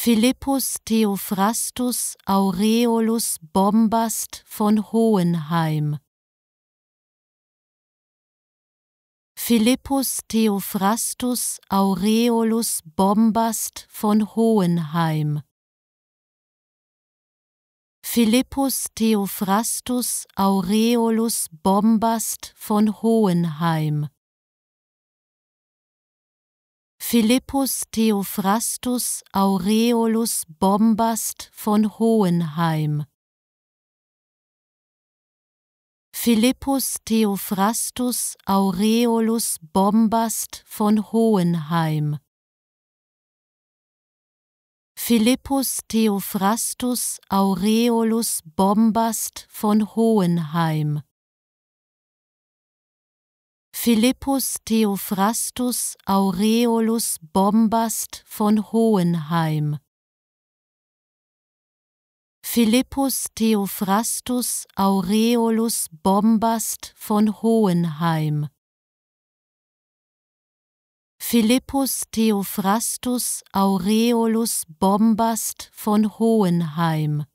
Philippus Theophrastus Aureolus Bombast von Hohenheim. Philippus Theophrastus Aureolus Bombast von Hohenheim. Philippus Theophrastus Aureolus Bombast von Hohenheim. Philippus Theophrastus Aureolus Bombast von Hohenheim. Philippus Theophrastus Aureolus Bombast von Hohenheim. Philippus Theophrastus Aureolus Bombast von Hohenheim. Philippus Theophrastus Aureolus Bombast von Hohenheim. Philippus Theophrastus Aureolus Bombast von Hohenheim. Philippus Theophrastus Aureolus Bombast von Hohenheim.